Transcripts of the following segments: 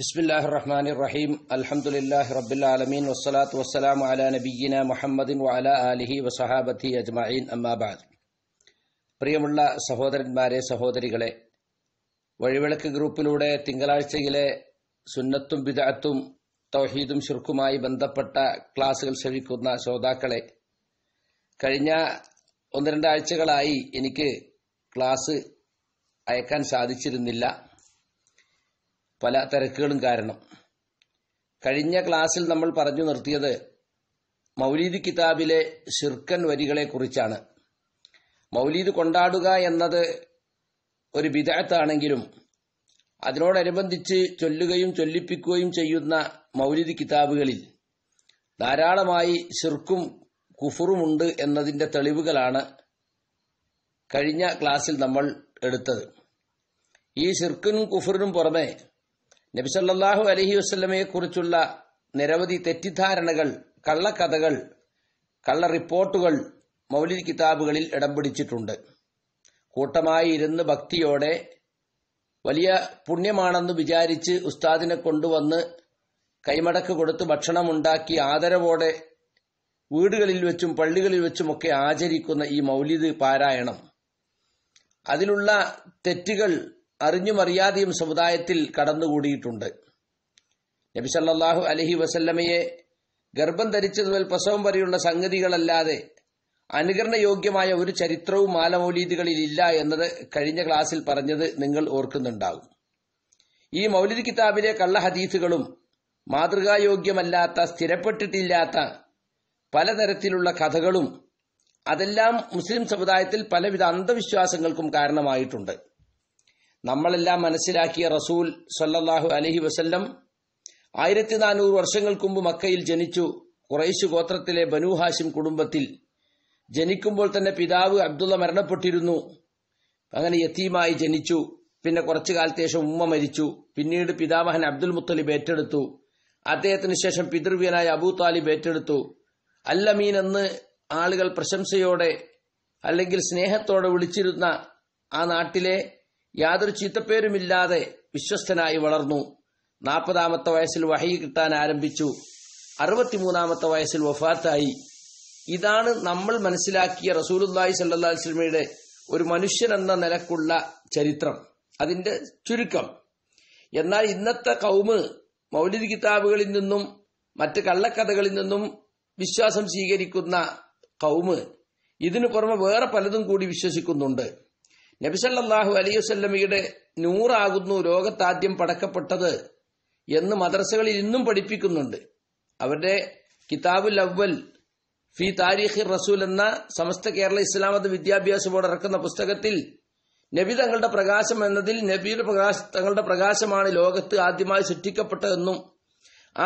ബിസ്മില്ലാഹി റഹ്മാനി റഹീം അലഹമുല്ലാഹി റബ്ബുലാലമീൻ വസ്സലാത്തു വസ്സലാം അല നബീന മുഹമ്മദിൻ വഅല ആലിഹി വസഹാബത്തി അജ്മഈൻ അമ്മാബാദ് പ്രിയമുള്ള സഹോദരന്മാരെ സഹോദരികളെ വഴിവിളക്ക് ഗ്രൂപ്പിലൂടെ തിങ്കളാഴ്ചയിലെ സുന്നത്തും ബിദഅത്തും തൗഹീദും ഷിർക്കുമായി ബന്ധപ്പെട്ട ക്ലാസുകൾ ശ്രവിക്കുന്ന ശ്രോതാക്കളെ കഴിഞ്ഞ ഒന്ന് രണ്ടാഴ്ചകളായി എനിക്ക് ക്ലാസ് അയക്കാൻ സാധിച്ചിരുന്നില്ല പല തിരക്കുകളും കാരണം കഴിഞ്ഞ ക്ലാസ്സിൽ നമ്മൾ പറഞ്ഞു നിർത്തിയത് മൗലീദ് കിതാബിലെ ഷിർക്കൻ വരികളെക്കുറിച്ചാണ് മൗലീദ് കൊണ്ടാടുക എന്നത് ഒരു വിദഗ്ധാണെങ്കിലും അതിനോടനുബന്ധിച്ച് ചൊല്ലുകയും ചൊല്ലിപ്പിക്കുകയും ചെയ്യുന്ന മൗലിദ് കിതാബുകളിൽ ധാരാളമായി ഷിർക്കും കുഫുറുമുണ്ട് എന്നതിന്റെ തെളിവുകളാണ് കഴിഞ്ഞ ക്ലാസ്സിൽ നമ്മൾ എടുത്തത് ഈ ഷിർക്കിനും കുഫറിനും പുറമെ നബിസല്ലാഹു അലഹി കുറിച്ചുള്ള നിരവധി തെറ്റിദ്ധാരണകൾ കള്ളക്കഥകൾ കള്ള റിപ്പോർട്ടുകൾ മൗലിദ് കിതാബുകളിൽ ഇടം പിടിച്ചിട്ടുണ്ട് കൂട്ടമായി ഇരുന്ന് ഭക്തിയോടെ വലിയ പുണ്യമാണെന്ന് വിചാരിച്ച് ഉസ്താദിനെ കൊണ്ടുവന്ന് കൈമടക്ക് കൊടുത്ത് ഭക്ഷണമുണ്ടാക്കി ആദരവോടെ വീടുകളിൽ വെച്ചും പള്ളികളിൽ വെച്ചുമൊക്കെ ആചരിക്കുന്ന ഈ മൗലിദ് പാരായണം അതിലുള്ള തെറ്റുകൾ അറിഞ്ഞും അറിയാതെയും സമുദായത്തിൽ കടന്നുകൂടിയിട്ടുണ്ട് നബി സല്ലാഹു അലഹി വസല്ലമയെ ഗർഭം ധരിച്ചത് മുതൽ പ്രസവം വരെയുള്ള സംഗതികളല്ലാതെ അനുകരണയോഗ്യമായ ഒരു ചരിത്രവും മാലമൌലീദികളിൽ ഇല്ല എന്നത് കഴിഞ്ഞ ക്ലാസ്സിൽ പറഞ്ഞത് നിങ്ങൾ ഓർക്കുന്നുണ്ടാകും ഈ മൗലിദ് കിതാബിലെ കള്ള ഹദീസുകളും മാതൃകായോഗ്യമല്ലാത്ത സ്ഥിരപ്പെട്ടിട്ടില്ലാത്ത പലതരത്തിലുള്ള കഥകളും അതെല്ലാം മുസ്ലിം സമുദായത്തിൽ പലവിധ അന്ധവിശ്വാസങ്ങൾക്കും കാരണമായിട്ടുണ്ട് നമ്മളെല്ലാം മനസ്സിലാക്കിയ റസൂൽ സല്ലാഹു അലഹി വസല്ലം ആയിരത്തി നാനൂറ് വർഷങ്ങൾക്ക് മുമ്പ് മക്കയിൽ ജനിച്ചു കുറേശു ഗോത്രത്തിലെ ബനു ഹാഷിം കുടുംബത്തിൽ ജനിക്കുമ്പോൾ തന്നെ പിതാവ് അബ്ദുള്ള മരണപ്പെട്ടിരുന്നു അങ്ങനെ യത്തീമായി ജനിച്ചു പിന്നെ കുറച്ചു കാലത്തെ ശേഷം ഉമ്മ മരിച്ചു പിന്നീട് പിതാമഹൻ അബ്ദുൽ മുത്തലിബ് ഏറ്റെടുത്തു അദ്ദേഹത്തിന് ശേഷം പിതൃവ്യനായ അബൂ താലിബ് ഏറ്റെടുത്തു അല്ലമീൻ എന്ന് ആളുകൾ പ്രശംസയോടെ അല്ലെങ്കിൽ സ്നേഹത്തോടെ വിളിച്ചിരുന്ന ആ നാട്ടിലെ യാതൊരു ചീത്തപ്പേരുമില്ലാതെ വിശ്വസ്തനായി വളർന്നു നാൽപ്പതാമത്തെ വയസ്സിൽ വഹി കിട്ടാൻ ആരംഭിച്ചു അറുപത്തിമൂന്നാമത്തെ വയസ്സിൽ വഫാത്തായി ഇതാണ് നമ്മൾ മനസ്സിലാക്കിയ റസൂലുല്ലായി സല്ലാ വസ്ലമയുടെ ഒരു മനുഷ്യൻ എന്ന നിലക്കുള്ള ചരിത്രം അതിന്റെ ചുരുക്കം എന്നാൽ ഇന്നത്തെ കൗമ് മൗലിദ് കിതാബുകളിൽ നിന്നും മറ്റ് കള്ളക്കഥകളിൽ നിന്നും വിശ്വാസം സ്വീകരിക്കുന്ന കൗമ് ഇതിനു പുറമെ വേറെ പലതും കൂടി വിശ്വസിക്കുന്നുണ്ട് നബിസല്ലാഹു അലൈവല്ലമിയുടെ നൂറാകുന്നു രോഗത്താദ്യം പടക്കപ്പെട്ടത് എന്ന് മദ്രസകളിൽ ഇന്നും പഠിപ്പിക്കുന്നുണ്ട് അവരുടെ കിതാബുൽ അവൽ ഫി താരിഖി റസൂൽ എന്ന സമസ്ത കേരള ഇസ്ലാമത് വിദ്യാഭ്യാസ ബോർഡ് ഇറക്കുന്ന പുസ്തകത്തിൽ നബി തങ്ങളുടെ പ്രകാശം എന്നതിൽ നബിയുടെ പ്രകാശ തങ്ങളുടെ പ്രകാശമാണ് ലോകത്ത് ആദ്യമായി സൃഷ്ടിക്കപ്പെട്ടതെന്നും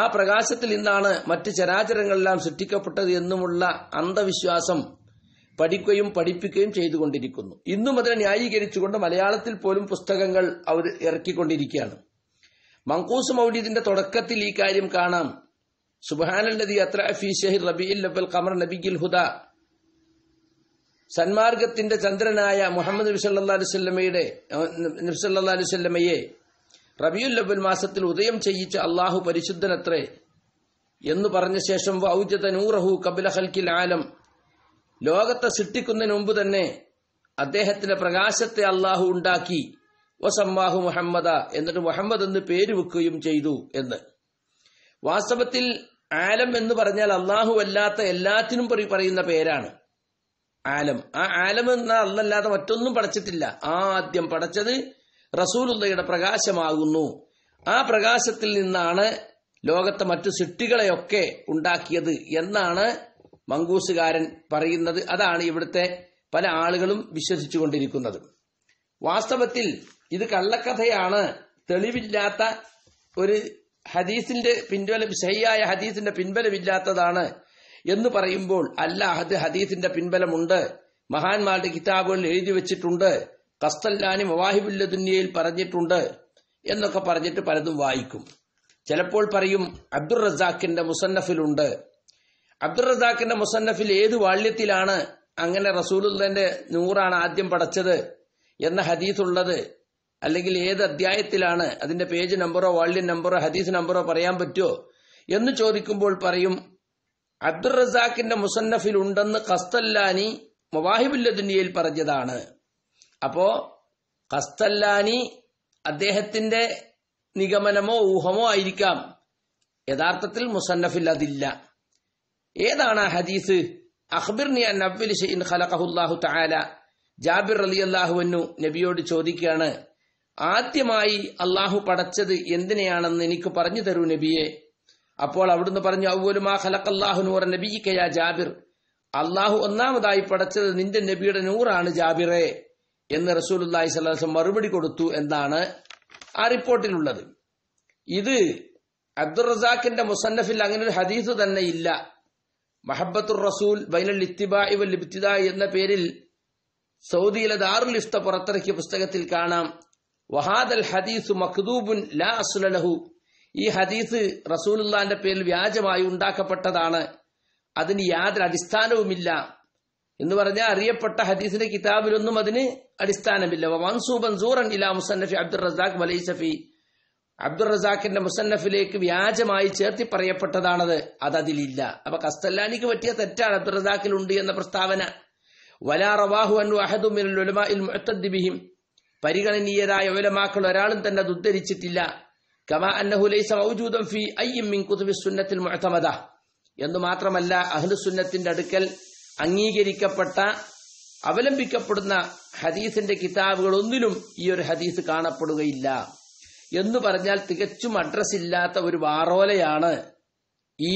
ആ പ്രകാശത്തിൽ നിന്നാണ് മറ്റ് ചരാചരങ്ങളെല്ലാം സൃഷ്ടിക്കപ്പെട്ടത് എന്നുമുള്ള അന്ധവിശ്വാസം പഠിക്കുകയും പഠിപ്പിക്കുകയും ചെയ്തുകൊണ്ടിരിക്കുന്നു ഇന്നും അതിനെ ന്യായീകരിച്ചുകൊണ്ട് മലയാളത്തിൽ പോലും പുസ്തകങ്ങൾ അവർ ഇറക്കിക്കൊണ്ടിരിക്കുകയാണ് മങ്കൂസ് മൗലീദിന്റെ തുടക്കത്തിൽ ഈ കാര്യം കാണാം സുബാനല്ലതി അത്ര ഫി ഷഹിർ റബിയിൽ ലബൽ ഖമർ നബിഗിൽ ഹുദ സന്മാർഗത്തിന്റെ ചന്ദ്രനായ മുഹമ്മദ് നബി സല്ലാ നബി റബിയുൽ അബ്ബൽ മാസത്തിൽ ഉദയം ചെയ്യിച്ച അള്ളാഹു പരിശുദ്ധനത്രേ എന്ന് പറഞ്ഞ ശേഷം വൗജത നൂറഹു കബില ഹൽക്കിൽ ആലം ലോകത്തെ സൃഷ്ടിക്കുന്നതിന് മുമ്പ് തന്നെ അദ്ദേഹത്തിന്റെ പ്രകാശത്തെ അള്ളാഹു ഉണ്ടാക്കി വസമ്മാഹു മുഹമ്മദ എന്നിട്ട് മുഹമ്മദ് എന്ന് പേര് വെക്കുകയും ചെയ്തു എന്ന് വാസ്തവത്തിൽ ആലം എന്ന് പറഞ്ഞാൽ അള്ളാഹു അല്ലാത്ത എല്ലാത്തിനും പറയുന്ന പേരാണ് ആലം ആ ആലം എന്ന അല്ലല്ലാതെ മറ്റൊന്നും പടച്ചിട്ടില്ല ആദ്യം പടച്ചത് റസൂലുള്ളയുടെ പ്രകാശമാകുന്നു ആ പ്രകാശത്തിൽ നിന്നാണ് ലോകത്തെ മറ്റു സൃഷ്ടികളെയൊക്കെ ഉണ്ടാക്കിയത് എന്നാണ് മങ്കൂസുകാരൻ പറയുന്നത് അതാണ് ഇവിടുത്തെ പല ആളുകളും കൊണ്ടിരിക്കുന്നത് വാസ്തവത്തിൽ ഇത് കള്ളക്കഥയാണ് തെളിവില്ലാത്ത ഒരു ഹദീസിന്റെ പിൻവല ശയ്യായ ഹദീസിന്റെ പിൻബലമില്ലാത്തതാണ് എന്ന് പറയുമ്പോൾ അല്ല അത് ഹദീസിന്റെ പിൻബലമുണ്ട് മഹാന്മാരുടെ കിതാബുകളിൽ എഴുതി വെച്ചിട്ടുണ്ട് കസ്തല്ലാനി മവാഹിബുല്ല ദുനിയയിൽ പറഞ്ഞിട്ടുണ്ട് എന്നൊക്കെ പറഞ്ഞിട്ട് പലതും വായിക്കും ചിലപ്പോൾ പറയും അബ്ദുൾ റസാഖിന്റെ മുസന്നഫിലുണ്ട് അബ്ദുൾ റസാഖിന്റെ മുസന്നഫിൽ ഏത് വാള്യത്തിലാണ് അങ്ങനെ റസൂലുള്ളന്റെ നൂറാണ് ആദ്യം പടച്ചത് എന്ന ഹദീസ് ഉള്ളത് അല്ലെങ്കിൽ ഏത് അധ്യായത്തിലാണ് അതിന്റെ പേജ് നമ്പറോ വാള്യം നമ്പറോ ഹദീസ് നമ്പറോ പറയാൻ പറ്റുമോ എന്ന് ചോദിക്കുമ്പോൾ പറയും അബ്ദുൾ റസാഖിന്റെ മുസന്നഫിൽ ഉണ്ടെന്ന് കസ്തല്ലാനി മവാഹിബുല്ല ദുനിയയിൽ പറഞ്ഞതാണ് അപ്പോ കസ്തല്ലാനി അദ്ദേഹത്തിന്റെ നിഗമനമോ ഊഹമോ ആയിരിക്കാം യഥാർത്ഥത്തിൽ മുസന്നഫിൽ അതില്ല ഏതാണ് ആ ഹദീസ് അഖ്ബിർനി അൻ ഖലഖഹുല്ലാഹു തആല ജാബിർ റളിയല്ലാഹു അൻഹു നബിയോട് ചോദിക്കുകയാണ് ആദ്യമായി അള്ളാഹു പടച്ചത് എന്തിനെയാണെന്ന് എനിക്ക് പറഞ്ഞു തരൂ നബിയെ അപ്പോൾ അവിടുന്ന് പറഞ്ഞു അവലുമാ ഖലഖല്ലാഹു നൂറ നബിക്കയാ ജാബിർ അള്ളാഹു ഒന്നാമതായി പടച്ചത് നിന്റെ നബിയുടെ നൂറാണ് ജാബിറെ എന്ന് റസൂലുല്ലാഹി സ്വലാസം മറുപടി കൊടുത്തു എന്നാണ് ആ റിപ്പോർട്ടിലുള്ളത് ഇത് അബ്ദുറസാഖിന്റെ മുസന്നഫിൽ അങ്ങനെ ഒരു ഹദീസ് തന്നെ ഇല്ല മഹബത്തുർ റസൂൽ ബൈനൽ ഇത്തിബായി ഇവൽ ലിബ്തിദ എന്ന പേരിൽ സൗദിയിലെ ദാറുൽ ഇഫ്ത പുറത്തിറക്കിയ പുസ്തകത്തിൽ കാണാം വഹാദൽ ഹദീസു മഖ്ദൂബുൻ ലാ അസുലഹു ഈ ഹദീസ് റസൂലുല്ലാന്റെ പേരിൽ വ്യാജമായി ഉണ്ടാക്കപ്പെട്ടതാണ് അതിന് യാതൊരു അടിസ്ഥാനവുമില്ല എന്ന് പറഞ്ഞാൽ അറിയപ്പെട്ട ഹദീസിന്റെ കിതാബിലൊന്നും അതിന് അടിസ്ഥാനമില്ല മൻസൂബൻ സൂറൻ ഇലാ മുസന്നഫി അബ്ദുൽ റസാഖ് വലൈസഫി അബ്ദുൾ റസാഖിന്റെ മുസന്നഫിലേക്ക് വ്യാജമായി ചേർത്തി പറയപ്പെട്ടതാണത് അതതിലില്ല അപ്പൊ കസ്തല്ലാനിക്ക് പറ്റിയ തെറ്റാണ് അബ്ദുൾ റസാഖിൽ ഉണ്ട് എന്ന പ്രസ്താവന വലാ ബിഹിം പരിഗണനീയരായ ഒലമാക്കൾ ഒരാളും തന്നെ അത് ഉദ്ധരിച്ചിട്ടില്ല കമാ മൗജൂദം ഫി മിൻ സുന്നത്തിൽ എന്ന് മാത്രമല്ല അഹ്ലുസുന്നത്തിന്റെ അടുക്കൽ അംഗീകരിക്കപ്പെട്ട അവലംബിക്കപ്പെടുന്ന ഹദീസിന്റെ കിതാബുകൾ ഒന്നിലും ഈ ഒരു ഹദീസ് കാണപ്പെടുകയില്ല എന്ന് പറഞ്ഞാൽ തികച്ചും അഡ്രസ് ഇല്ലാത്ത ഒരു വാറോലയാണ് ഈ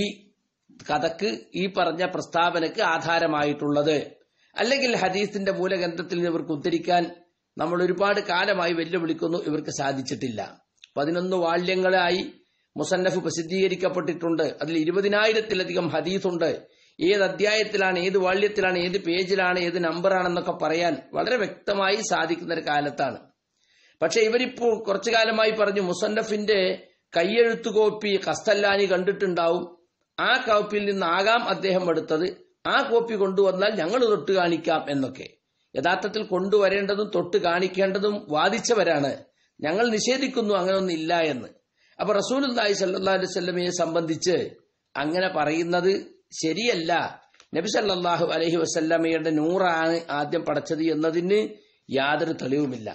കഥക്ക് ഈ പറഞ്ഞ പ്രസ്താവനക്ക് ആധാരമായിട്ടുള്ളത് അല്ലെങ്കിൽ ഹദീസിന്റെ മൂലഗ്രന്ഥത്തിൽ നിന്ന് ഇവർക്ക് ഉദ്ധരിക്കാൻ നമ്മൾ ഒരുപാട് കാലമായി വെല്ലുവിളിക്കുന്നു ഇവർക്ക് സാധിച്ചിട്ടില്ല പതിനൊന്ന് വാല്യങ്ങളായി മുസന്നഫ് പ്രസിദ്ധീകരിക്കപ്പെട്ടിട്ടുണ്ട് അതിൽ ഇരുപതിനായിരത്തിലധികം ഹദീസുണ്ട് ഏത് അധ്യായത്തിലാണ് ഏത് വാള്യത്തിലാണ് ഏത് പേജിലാണ് ഏത് നമ്പറാണെന്നൊക്കെ പറയാൻ വളരെ വ്യക്തമായി സാധിക്കുന്ന ഒരു കാലത്താണ് പക്ഷെ ഇവരിപ്പോ കുറച്ചു കാലമായി പറഞ്ഞു മുസന്നഫിന്റെ കയ്യെഴുത്തു കോപ്പി കസ്തല്ലാനി കണ്ടിട്ടുണ്ടാവും ആ കോപ്പിയിൽ നിന്നാകാം അദ്ദേഹം എടുത്തത് ആ കോപ്പി കൊണ്ടുവന്നാൽ ഞങ്ങൾ തൊട്ട് കാണിക്കാം എന്നൊക്കെ യഥാർത്ഥത്തിൽ കൊണ്ടുവരേണ്ടതും തൊട്ട് കാണിക്കേണ്ടതും വാദിച്ചവരാണ് ഞങ്ങൾ നിഷേധിക്കുന്നു അങ്ങനെയൊന്നും ഇല്ല എന്ന് അപ്പൊ റസൂൽ അള്ളാഹി സല്ലാ അലൈഹി സ്വലമയെ സംബന്ധിച്ച് അങ്ങനെ പറയുന്നത് ശരിയല്ല നബി സല്ലാഹു അലഹി വസ്ല്ലമയുടെ നൂറാണ് ആദ്യം പടച്ചത് എന്നതിന് യാതൊരു തെളിവുമില്ല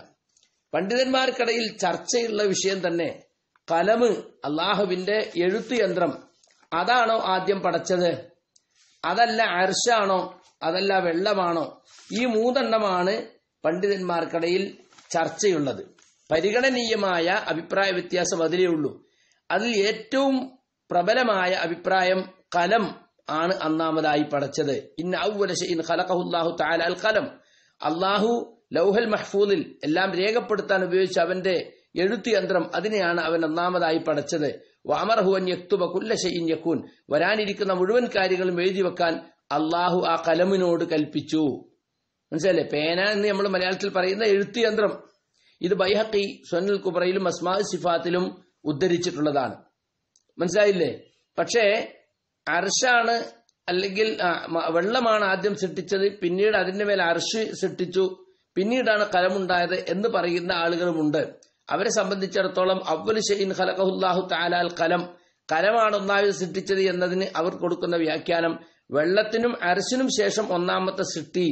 പണ്ഡിതന്മാർക്കിടയിൽ ചർച്ചയുള്ള വിഷയം തന്നെ കലം അള്ളാഹുവിന്റെ എഴുത്തു യന്ത്രം അതാണോ ആദ്യം പടച്ചത് അതല്ല അർശാണോ അതല്ല വെള്ളമാണോ ഈ മൂന്നെണ്ണമാണ് പണ്ഡിതന്മാർക്കിടയിൽ ചർച്ചയുള്ളത് പരിഗണനീയമായ അഭിപ്രായ വ്യത്യാസം അതിലേ ഉള്ളൂ അതിൽ ഏറ്റവും പ്രബലമായ അഭിപ്രായം കലം ആണ് അന്നാമതായി പടച്ചത് ഇൻ ഔവലഷ താലാൽ ഖലഖഹുല്ലാഹു തആല അൽ കലം അള്ളാഹു ലൗഹൽ മഹ്ഫൂദിൽ എല്ലാം രേഖപ്പെടുത്താൻ ഉപയോഗിച്ച അവന്റെ എഴുത്തു യന്ത്രം അതിനെയാണ് അവൻ ഒന്നാമതായി പടച്ചത് വാമർഹുവൻ യക്തുബ കുല്ലശയിൻ യക്കൂൻ വരാനിരിക്കുന്ന മുഴുവൻ കാര്യങ്ങളും എഴുതി വെക്കാൻ അള്ളാഹു ആ കലമിനോട് കൽപ്പിച്ചു മനസ്സിലല്ലേ പേന എന്ന് നമ്മൾ മലയാളത്തിൽ പറയുന്ന എഴുത്തു യന്ത്രം ഇത് ബൈഹക്കി സൊനൽ കുബറയിലും അസ്മാ സിഫാത്തിലും ഉദ്ധരിച്ചിട്ടുള്ളതാണ് മനസ്സിലായില്ലേ പക്ഷേ അർഷാണ് അല്ലെങ്കിൽ വെള്ളമാണ് ആദ്യം സൃഷ്ടിച്ചത് പിന്നീട് അതിന്റെ മേൽ അർഷ് സൃഷ്ടിച്ചു പിന്നീടാണ് കലമുണ്ടായത് എന്ന് പറയുന്ന ആളുകളുമുണ്ട് അവരെ സംബന്ധിച്ചിടത്തോളം അവലു ഷെയ്ൻ ഖലഖഹുല്ലാഹു താലാൽ കലം കലമാണ് ഒന്നാമത് സൃഷ്ടിച്ചത് എന്നതിന് അവർ കൊടുക്കുന്ന വ്യാഖ്യാനം വെള്ളത്തിനും അരസിനും ശേഷം ഒന്നാമത്തെ സൃഷ്ടി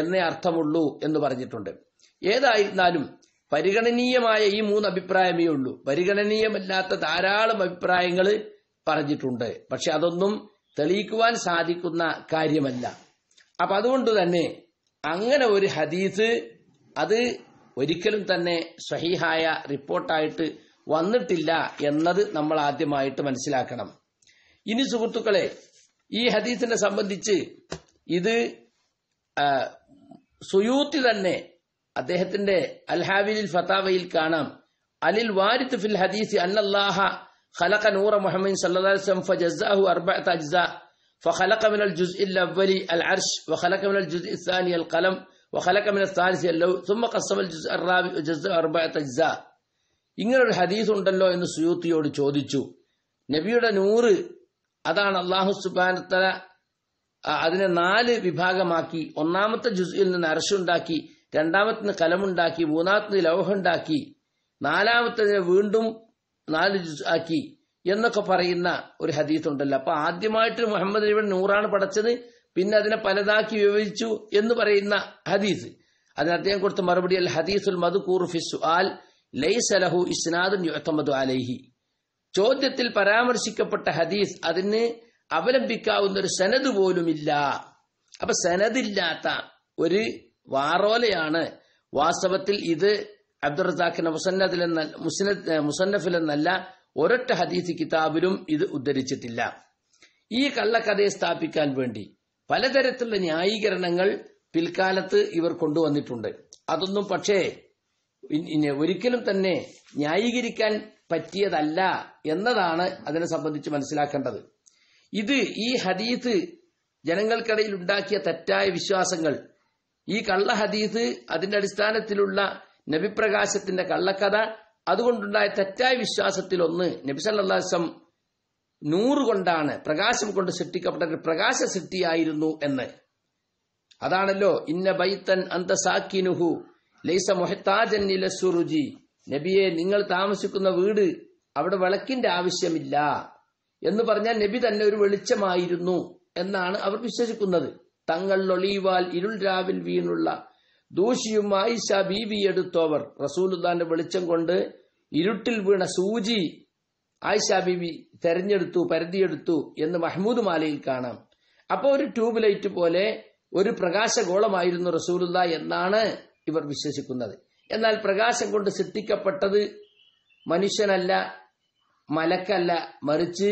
എന്നേ അർത്ഥമുള്ളൂ എന്ന് പറഞ്ഞിട്ടുണ്ട് ഏതായിരുന്നാലും പരിഗണനീയമായ ഈ മൂന്ന് അഭിപ്രായമേ ഉള്ളൂ പരിഗണനീയമല്ലാത്ത ധാരാളം അഭിപ്രായങ്ങൾ പറഞ്ഞിട്ടുണ്ട് പക്ഷെ അതൊന്നും തെളിയിക്കുവാൻ സാധിക്കുന്ന കാര്യമല്ല അപ്പൊ അതുകൊണ്ട് തന്നെ അങ്ങനെ ഒരു ഹദീസ് അത് ഒരിക്കലും തന്നെ സഹിഹായ റിപ്പോർട്ടായിട്ട് വന്നിട്ടില്ല എന്നത് നമ്മൾ ആദ്യമായിട്ട് മനസ്സിലാക്കണം ഇനി സുഹൃത്തുക്കളെ ഈ ഹദീസിനെ സംബന്ധിച്ച് ഇത് സുയൂത്തി തന്നെ അദ്ദേഹത്തിന്റെ അൽഹാബിലിൽ ഫതാവയിൽ കാണാം അലിൽ വാരിത്ത് ഫിൽ ഹദീസ് അല്ലാഹ ഖലഖ നൂറ മുഹമ്മദ് സല്ലല്ലാഹു അലൈഹി വസല്ലം ഫജസാഹു അർബഅത فخلق من الجزء الأول العرش وخلق من الجزء الثاني القلم وخلق من الثالث اللو ثم قسم الجزء الرابع جزء أربعة أجزاء ഇങ്ങനൊരു ഹദീസ് ഉണ്ടല്ലോ എന്ന് സുയൂത്തിയോട് ചോദിച്ചു നബിയുടെ നൂറ് അതാണ് അള്ളാഹു സുബാനത്തല അതിനെ നാല് വിഭാഗമാക്കി ഒന്നാമത്തെ ജുസിൽ നിന്ന് അരശുണ്ടാക്കി രണ്ടാമത്തിന് കലമുണ്ടാക്കി മൂന്നാമത്തിന് ലോഹുണ്ടാക്കി നാലാമത്തതിനെ വീണ്ടും നാല് ജുസ് ആക്കി എന്നൊക്കെ പറയുന്ന ഒരു ഹദീത്ത് അപ്പൊ ആദ്യമായിട്ട് മുഹമ്മദ് നബിയുടെ നൂറാണ് പടച്ചത് പിന്നെ അതിനെ പലതാക്കി വിഭജിച്ചു എന്ന് പറയുന്ന ഹദീസ് അതിന് അദ്ദേഹം കൊടുത്ത മറുപടി അൽ ഹദീസുൽ മധുകൂർ ഫിസ്ആൽ ലൈസലഹു ഇസ്നാദുൻ യുഅത്തമദു അലൈഹി ചോദ്യത്തിൽ പരാമർശിക്കപ്പെട്ട ഹദീസ് അതിന് അവലംബിക്കാവുന്ന ഒരു സനദ് പോലുമില്ല അപ്പൊ സനദില്ലാത്ത ഒരു വാറോലയാണ് വാസ്തവത്തിൽ ഇത് അബ്ദുറസാഖിന്റെ മുസന്നഫിലെന്നല്ല ഒരൊറ്റ ഹദീസ് കിതാബിലും ഇത് ഉദ്ധരിച്ചിട്ടില്ല ഈ കള്ളക്കഥയെ സ്ഥാപിക്കാൻ വേണ്ടി പലതരത്തിലുള്ള ന്യായീകരണങ്ങൾ പിൽക്കാലത്ത് ഇവർ കൊണ്ടുവന്നിട്ടുണ്ട് അതൊന്നും പക്ഷേ ഒരിക്കലും തന്നെ ന്യായീകരിക്കാൻ പറ്റിയതല്ല എന്നതാണ് അതിനെ സംബന്ധിച്ച് മനസ്സിലാക്കേണ്ടത് ഇത് ഈ ഹദീത്ത് ജനങ്ങൾക്കിടയിൽ ഉണ്ടാക്കിയ തെറ്റായ വിശ്വാസങ്ങൾ ഈ കള്ള ഹദീത്ത് അതിന്റെ അടിസ്ഥാനത്തിലുള്ള നബിപ്രകാശത്തിന്റെ കള്ളക്കഥ അതുകൊണ്ടുണ്ടായ തെറ്റായ വിശ്വാസത്തിൽ ഒന്ന് നബിസല്ലാസം നൂറ് കൊണ്ടാണ് പ്രകാശം കൊണ്ട് സൃഷ്ടിക്കപ്പെട്ട ഒരു പ്രകാശ സൃഷ്ടിയായിരുന്നു എന്ന് അതാണല്ലോ ഇന്ന ബൈത്തൻ അന്ത സാക്കിനുഹു ലൈസ മൊഹത്താജൻ സുറുജി നബിയെ നിങ്ങൾ താമസിക്കുന്ന വീട് അവിടെ വിളക്കിന്റെ ആവശ്യമില്ല എന്ന് പറഞ്ഞാൽ നബി തന്നെ ഒരു വെളിച്ചമായിരുന്നു എന്നാണ് അവർ വിശ്വസിക്കുന്നത് തങ്ങൾ ഒളിയുവാൽ ഇരുൾ രാവിൽ വീണുള്ള ദൂഷിയും ആയിഷ ബീവി എടുത്തോവർ റസൂലുദാന്റെ വെളിച്ചം കൊണ്ട് ഇരുട്ടിൽ വീണ സൂചി ആയിഷ ബീവി തെരഞ്ഞെടുത്തു പരിധിയെടുത്തു എന്ന് മഹ്മൂദ് മാലയിൽ കാണാം അപ്പോൾ ഒരു ട്യൂബ് ലൈറ്റ് പോലെ ഒരു പ്രകാശഗോളമായിരുന്നു റസൂലുല്ല എന്നാണ് ഇവർ വിശ്വസിക്കുന്നത് എന്നാൽ പ്രകാശം കൊണ്ട് സൃഷ്ടിക്കപ്പെട്ടത് മനുഷ്യനല്ല മലക്കല്ല മറിച്ച്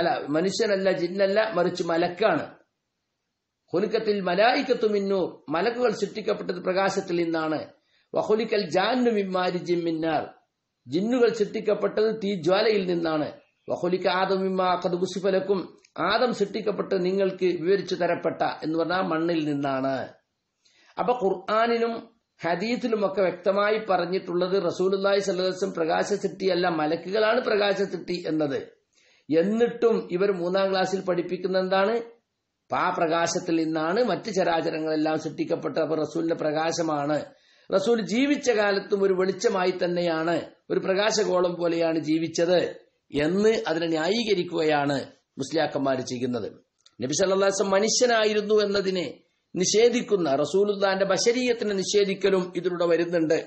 അല്ല മനുഷ്യനല്ല ജിന്നല്ല മറിച്ച് മലക്കാണ് ഹുലുക്കത്തിൽ മലായിക്കത്തു മിന്നൂർ മലക്കുകൾ സൃഷ്ടിക്കപ്പെട്ടത് പ്രകാശത്തിൽ നിന്നാണ് വഹുലിക്കൽ ജാന്നു മിമ്മാരിജിം മിന്നാർ ജിന്നുകൾ സൃഷ്ടിക്കപ്പെട്ടത് ജ്വാലയിൽ നിന്നാണ് വഹുലിക്ക ആദം ഇമ്മാഖത് ഗുസിഫലക്കും ആദം സൃഷ്ടിക്കപ്പെട്ട് നിങ്ങൾക്ക് വിവരിച്ചു തരപ്പെട്ട എന്ന് പറഞ്ഞാൽ മണ്ണിൽ നിന്നാണ് അപ്പൊ ഖുർആാനിനും ഹദീത്തിലുമൊക്കെ വ്യക്തമായി പറഞ്ഞിട്ടുള്ളത് റസൂലുല്ലായി സല്ലദസ്വം പ്രകാശ സിട്ടി അല്ല മലക്കുകളാണ് പ്രകാശ സിട്ടി എന്നത് എന്നിട്ടും ഇവർ മൂന്നാം ക്ലാസ്സിൽ പഠിപ്പിക്കുന്ന എന്താണ് ആ പ്രകാശത്തിൽ നിന്നാണ് മറ്റ് ചരാചരങ്ങളെല്ലാം സൃഷ്ടിക്കപ്പെട്ടത് അപ്പൊ റസൂലിന്റെ പ്രകാശമാണ് റസൂൽ ജീവിച്ച കാലത്തും ഒരു വെളിച്ചമായി തന്നെയാണ് ഒരു പ്രകാശഗോളം പോലെയാണ് ജീവിച്ചത് എന്ന് അതിനെ ന്യായീകരിക്കുകയാണ് മുസ്ലിയാക്കന്മാർ ചെയ്യുന്നത് നബി സല്ലാസം മനുഷ്യനായിരുന്നു എന്നതിനെ നിഷേധിക്കുന്ന റസൂലുദ്ദാന്റെ ബശരീയത്തിന് നിഷേധിക്കലും ഇതിലൂടെ വരുന്നുണ്ട്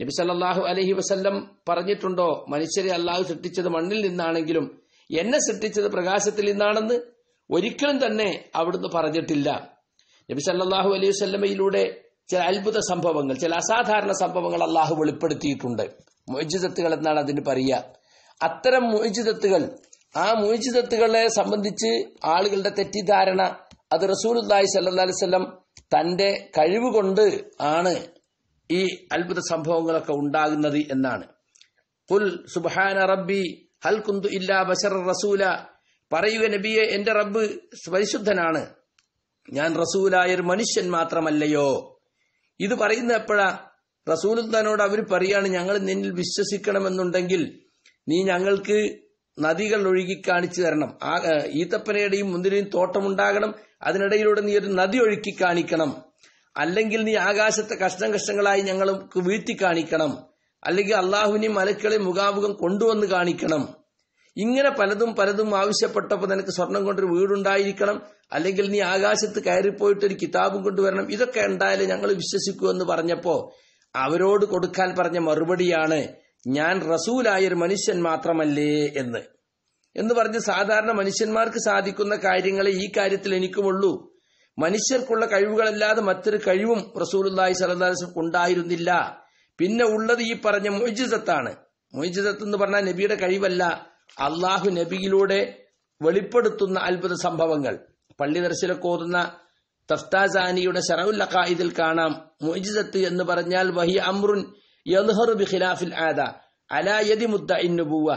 നബി സല്ലാഹു അലഹി വസല്ലം പറഞ്ഞിട്ടുണ്ടോ മനുഷ്യരെ അല്ലാഹു സൃഷ്ടിച്ചത് മണ്ണിൽ നിന്നാണെങ്കിലും എന്നെ സൃഷ്ടിച്ചത് പ്രകാശത്തിൽ നിന്നാണെന്ന് ഒരിക്കലും തന്നെ അവിടുന്ന് പറഞ്ഞിട്ടില്ല നബി സല്ലാഹു അലൈഹി വല്ലമയിലൂടെ ചില അത്ഭുത സംഭവങ്ങൾ ചില അസാധാരണ സംഭവങ്ങൾ അള്ളാഹു വെളിപ്പെടുത്തിയിട്ടുണ്ട് മൊയ്ജിതത്തുകൾ എന്നാണ് അതിന് പറയുക അത്തരം മൊയ്ജിതത്തുകൾ ആ മൊയ്ജിതത്തുകളെ സംബന്ധിച്ച് ആളുകളുടെ തെറ്റിദ്ധാരണ അത് റസൂൽ അള്ളാഹി സല്ലാ അലൈവല്ലം തന്റെ കഴിവ് കൊണ്ട് ആണ് ഈ അത്ഭുത സംഭവങ്ങളൊക്കെ ഉണ്ടാകുന്നത് എന്നാണ് കുൽ സുബാന റബ്ബി ഹൽ കുന്തു ഇല്ലാ ബഷർ റസൂല പറയുക നബിയെ എന്റെ റബ്ബ് പരിശുദ്ധനാണ് ഞാൻ റസൂലായ ഒരു മനുഷ്യൻ മാത്രമല്ലയോ ഇത് പറയുന്ന എപ്പോഴാ റസൂലുദ്ദാനോട് അവർ പറയാണ് ഞങ്ങൾ നിന്നിൽ വിശ്വസിക്കണമെന്നുണ്ടെങ്കിൽ നീ ഞങ്ങൾക്ക് നദികൾ ഒഴുകി കാണിച്ചു തരണം ആ ഈത്തപ്പനയുടെയും മുന്തിരിയും തോട്ടമുണ്ടാകണം അതിനിടയിലൂടെ നീ ഒരു നദി ഒഴുക്കി കാണിക്കണം അല്ലെങ്കിൽ നീ ആകാശത്തെ കഷ്ടം കഷ്ടങ്ങളായി ഞങ്ങൾക്ക് വീഴ്ത്തി കാണിക്കണം അല്ലെങ്കിൽ അള്ളാഹുവിനെയും മലക്കളെ മുഖാമുഖം കൊണ്ടുവന്ന് കാണിക്കണം ഇങ്ങനെ പലതും പലതും ആവശ്യപ്പെട്ടപ്പോൾ നിനക്ക് സ്വർണം കൊണ്ടൊരു വീടുണ്ടായിരിക്കണം അല്ലെങ്കിൽ നീ ആകാശത്ത് കയറിപ്പോയിട്ട് ഒരു കിതാബും കൊണ്ടുവരണം ഇതൊക്കെ ഉണ്ടായാലും ഞങ്ങൾ വിശ്വസിക്കൂ എന്ന് പറഞ്ഞപ്പോൾ അവരോട് കൊടുക്കാൻ പറഞ്ഞ മറുപടിയാണ് ഞാൻ റസൂലായ ഒരു മനുഷ്യൻ മാത്രമല്ലേ എന്ന് എന്ന് പറഞ്ഞ് സാധാരണ മനുഷ്യന്മാർക്ക് സാധിക്കുന്ന കാര്യങ്ങളെ ഈ കാര്യത്തിൽ എനിക്കുമുള്ളൂ മനുഷ്യർക്കുള്ള കഴിവുകളല്ലാതെ മറ്റൊരു കഴിവും റസൂലുല്ലായി സലദാസം ഉണ്ടായിരുന്നില്ല പിന്നെ ഉള്ളത് ഈ പറഞ്ഞ മൊയ്ജിസത്താണ് മൊയ്ജിസത്ത് എന്ന് പറഞ്ഞാൽ നബിയുടെ കഴിവല്ല അള്ളാഹു നബിയിലൂടെ വെളിപ്പെടുത്തുന്ന അത്ഭുത സംഭവങ്ങൾ പള്ളി ദർശനക്കോതുന്ന തഫ്താസാനിയുടെ ശറവുല്ലഖ ഇതിൽ കാണാം മുജിസത്ത് എന്ന് പറഞ്ഞാൽ വഹി അമ്രുൻ യൽഹറു ബിഖിലാഫിൽ ആദ അലായതി മുദ്ദ ഇൻ നുബുവ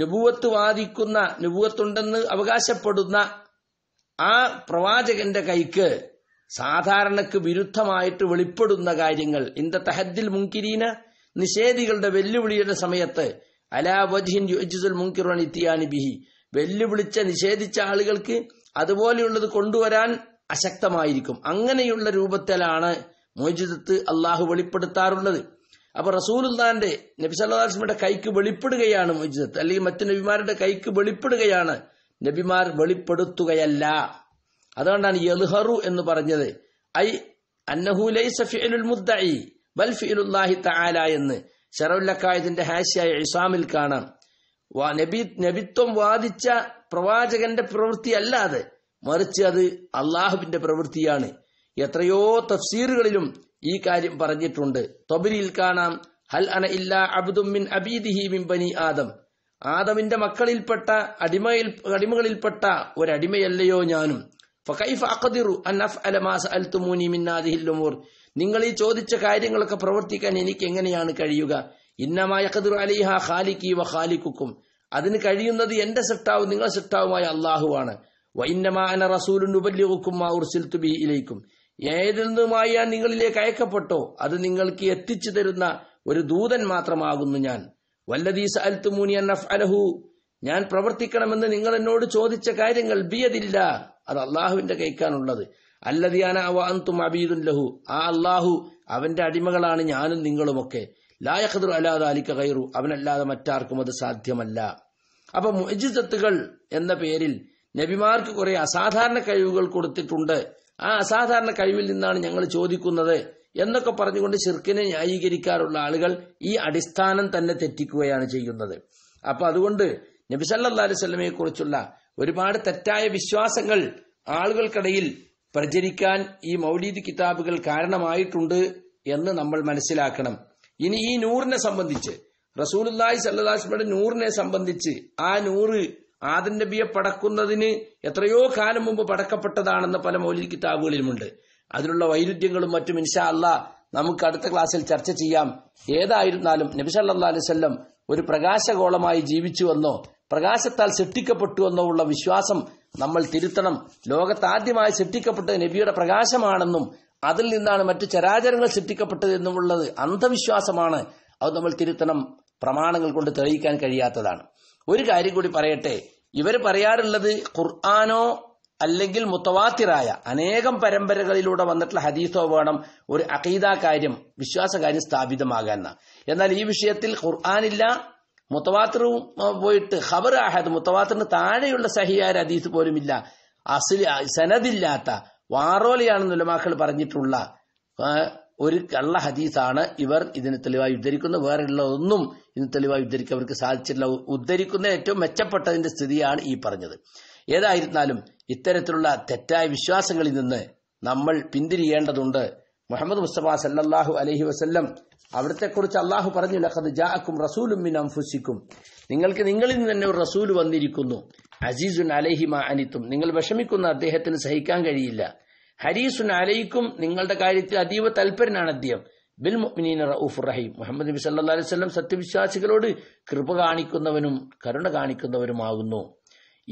നുബുവത്ത് വാദിക്കുന്ന നുബുവത്തുണ്ടെന്ന് അവകാശപ്പെടുന്ന ആ പ്രവാചകന്റെ കൈക്ക് സാധാരണക്ക് വിരുദ്ധമായിട്ട് വെളിപ്പെടുന്ന കാര്യങ്ങൾ ഇന്ത തഹദ്ദിൽ മുങ്കിരീന നിഷേധികളുടെ വെല്ലുവിളിയുടെ സമയത്ത് അലാവജ്ഹിൻ യുജിസുൽ മുൻകിറോൻ ഇത്തിയാനി ബിഹി വെല്ലുവിളിച്ച നിഷേധിച്ച ആളുകൾക്ക് അതുപോലെയുള്ളത് കൊണ്ടുവരാൻ അശക്തമായിരിക്കും അങ്ങനെയുള്ള രൂപത്തിലാണ് മോചിതത്ത് അള്ളാഹു വെളിപ്പെടുത്താറുള്ളത് അപ്പൊ റസൂലുല്ലാന്റെ നബിസല്ലാസ്മയുടെ കൈക്ക് വെളിപ്പെടുകയാണ് മോചിതത്ത് അല്ലെങ്കിൽ മറ്റു നബിമാരുടെ കൈക്ക് വെളിപ്പെടുകയാണ് നബിമാർ വെളിപ്പെടുത്തുകയല്ല അതുകൊണ്ടാണ് യൽഹറു എന്ന് പറഞ്ഞത് ഐ അന്നഹു ലൈസ ഫിഅലുൽ മുദ്ദഇ ബൽ ഫിഅലുല്ലാഹി തആല എന്ന് ഷെറുല്ലക്കായതിന്റെ ഹാശിയായ ഇസാമിൽ കാണാം നബി നബിത്വം വാദിച്ച പ്രവാചകന്റെ പ്രവൃത്തി അല്ല അത് മറിച്ച് അത് അള്ളാഹുബിന്റെ പ്രവൃത്തിയാണ് എത്രയോ തഫ്സീറുകളിലും ഈ കാര്യം പറഞ്ഞിട്ടുണ്ട് തൊബരിയിൽ കാണാം ഹൽ അന ഇല്ലാ അബുദുമിൻ അബീദിഹി മിൻ ബനി ആദം ആദമിന്റെ മക്കളിൽപ്പെട്ട അടിമയിൽ അടിമകളിൽപ്പെട്ട ഒരടിമയല്ലയോ ഞാനും ഫക്കൈഫ് അഖദിറു അൻ അഫ് അലമാസ് അൽ തുമൂനി മിന്നാദിഹിൽ നിങ്ങൾ ഈ ചോദിച്ച കാര്യങ്ങളൊക്കെ പ്രവർത്തിക്കാൻ എനിക്ക് എങ്ങനെയാണ് കഴിയുക ഇന്നമായ കതിർ അലിഹ ഖാലിക്കി വ ഖാലിക്കും അതിന് കഴിയുന്നത് എന്റെ സിട്ടാവും നിങ്ങൾ സിട്ടാവുമായ അള്ളാഹുവാണ് വൈന്നമാന റസൂലും ബി ഇലയിക്കും ഏതിൽ നിന്നുമായി ഞാൻ നിങ്ങളിലേക്ക് അയക്കപ്പെട്ടോ അത് നിങ്ങൾക്ക് എത്തിച്ചു തരുന്ന ഒരു ദൂതൻ മാത്രമാകുന്നു ഞാൻ വല്ലദീസ് അൽത്തുമൂനി അലഹു ഞാൻ പ്രവർത്തിക്കണമെന്ന് നിങ്ങൾ എന്നോട് ചോദിച്ച കാര്യങ്ങൾ ബിയതില്ല അത് അള്ളാഹുവിന്റെ കൈക്കാനുള്ളത് അല്ലതിയാന അവ അബീദുൻ ലഹു ആ അള്ളാഹു അവന്റെ അടിമകളാണ് ഞാനും നിങ്ങളുമൊക്കെ ലായഖദർ അല്ലാതെ അലിക്ക കയറു അവനല്ലാതെ മറ്റാർക്കും അത് സാധ്യമല്ല അപ്പൊ മുജിസത്തുകൾ എന്ന പേരിൽ നബിമാർക്ക് കുറെ അസാധാരണ കഴിവുകൾ കൊടുത്തിട്ടുണ്ട് ആ അസാധാരണ കഴിവിൽ നിന്നാണ് ഞങ്ങൾ ചോദിക്കുന്നത് എന്നൊക്കെ പറഞ്ഞുകൊണ്ട് ഷിർക്കിനെ ന്യായീകരിക്കാറുള്ള ആളുകൾ ഈ അടിസ്ഥാനം തന്നെ തെറ്റിക്കുകയാണ് ചെയ്യുന്നത് അപ്പൊ അതുകൊണ്ട് നബിസല്ലാ അലൈവല്ലമയെ കുറിച്ചുള്ള ഒരുപാട് തെറ്റായ വിശ്വാസങ്ങൾ ആളുകൾക്കിടയിൽ പ്രചരിക്കാൻ ഈ മൗലീദ് കിതാബുകൾ കാരണമായിട്ടുണ്ട് എന്ന് നമ്മൾ മനസ്സിലാക്കണം ഇനി ഈ നൂറിനെ സംബന്ധിച്ച് റസൂലുല്ലായി സല്ലാസ്മയുടെ നൂറിനെ സംബന്ധിച്ച് ആ നൂറ് ആദൻ നബിയെ പടക്കുന്നതിന് എത്രയോ കാലം മുമ്പ് പടക്കപ്പെട്ടതാണെന്ന് പല മൗലിക കിതാബുകളിലുമുണ്ട് അതിലുള്ള വൈരുദ്ധ്യങ്ങളും മറ്റും ഇൻഷാ അല്ല നമുക്ക് അടുത്ത ക്ലാസ്സിൽ ചർച്ച ചെയ്യാം ഏതായിരുന്നാലും നബി സല്ലാ അലൈവല്ലം ഒരു പ്രകാശഗോളമായി ജീവിച്ചുവെന്നോ പ്രകാശത്താൽ സൃഷ്ടിക്കപ്പെട്ടുവെന്നോ ഉള്ള വിശ്വാസം നമ്മൾ തിരുത്തണം ആദ്യമായി സൃഷ്ടിക്കപ്പെട്ടത് നബിയുടെ പ്രകാശമാണെന്നും അതിൽ നിന്നാണ് മറ്റ് ചരാചരങ്ങൾ സൃഷ്ടിക്കപ്പെട്ടത് എന്നുമുള്ളത് അന്ധവിശ്വാസമാണ് അത് നമ്മൾ തിരുത്തണം പ്രമാണങ്ങൾ കൊണ്ട് തെളിയിക്കാൻ കഴിയാത്തതാണ് ഒരു കാര്യം കൂടി പറയട്ടെ ഇവർ പറയാറുള്ളത് ഖുർആാനോ അല്ലെങ്കിൽ മുത്തവാത്തിറായ അനേകം പരമ്പരകളിലൂടെ വന്നിട്ടുള്ള ഹദീസോ വേണം ഒരു അഖീദ കാര്യം വിശ്വാസകാര്യം കാര്യം സ്ഥാപിതമാകാൻ എന്നാൽ ഈ വിഷയത്തിൽ ഖുർആാനില്ല മുത്തവാത്തറും പോയിട്ട് ഖബർ അഹദ് മുത്തവാത്തറിന് താഴെയുള്ള സഹിയായ ഹദീസ് പോലുമില്ല അസലി സനദില്ലാത്ത വാറോലിയാണെന്നുള്ള മാക്കൾ പറഞ്ഞിട്ടുള്ള ഒരു കള്ള ഹദീസാണ് ഇവർ ഇതിന് തെളിവായി ഉദ്ധരിക്കുന്നത് വേറെയുള്ള ഒന്നും ഇതിന് തെളിവായി ഉദ്ധരിക്കാൻ അവർക്ക് സാധിച്ചിട്ടില്ല ഉദ്ധരിക്കുന്ന ഏറ്റവും മെച്ചപ്പെട്ടതിന്റെ സ്ഥിതിയാണ് ഈ പറഞ്ഞത് ഏതായിരുന്നാലും ഇത്തരത്തിലുള്ള തെറ്റായ വിശ്വാസങ്ങളിൽ നിന്ന് നമ്മൾ പിന്തിരിയേണ്ടതുണ്ട് മുഹമ്മദ് മുസ്തഫ സല്ലാഹു അലഹി വസ്ല്ലം കുറിച്ച് അള്ളാഹു പറഞ്ഞു ലഖദ് ജാഅക്കും റസൂലും മിൻ അംഫുസിക്കും നിങ്ങൾക്ക് നിങ്ങളിൽ നിന്ന് തന്നെ ഒരു റസൂൽ വന്നിരിക്കുന്നു അസീസുൻ അലഹിമ അനിത്തും നിങ്ങൾ വിഷമിക്കുന്ന അദ്ദേഹത്തിന് സഹിക്കാൻ കഴിയില്ല ഹരീസുൻ അലയിക്കും നിങ്ങളുടെ കാര്യത്തിൽ അതീവ തൽപരനാണ് അദ്ദേഹം ബിൽ മുഅ്മിനീന റഊഫുർ റഹീം മുഹമ്മദ് നബി സല്ലല്ലാഹു അലൈഹി വസല്ലം സത്യവിശ്വാസികളോട് കൃപ കാണിക്കുന്നവനും കരുണ കാണിക്കുന്നവനുമാകുന്നു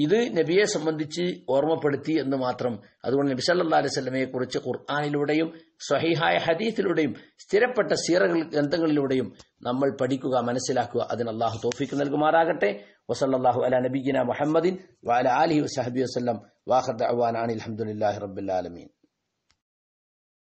ഇത് നബിയെ സംബന്ധിച്ച് ഓർമ്മപ്പെടുത്തി എന്ന് മാത്രം അതുകൊണ്ട് നബി സല്ലാ അലൈവല്ലമയെ കുറിച്ച് ഖുർആാനിലൂടെയും സ്വഹീഹായ ഹദീഫിലൂടെയും സ്ഥിരപ്പെട്ട സീറ ഗ്രന്ഥങ്ങളിലൂടെയും നമ്മൾ പഠിക്കുക മനസ്സിലാക്കുക അതിന് അള്ളാഹു തോഫിക്ക് നൽകുമാറാകട്ടെ വസല്ലാഹു അല നബിഗിന മുഹമ്മദിൻ വാല അലി വസാഹബി വസ്ലം വാഹദ് അഹ്വാൻ അനിൽ അഹമ്മദില്ലാഹി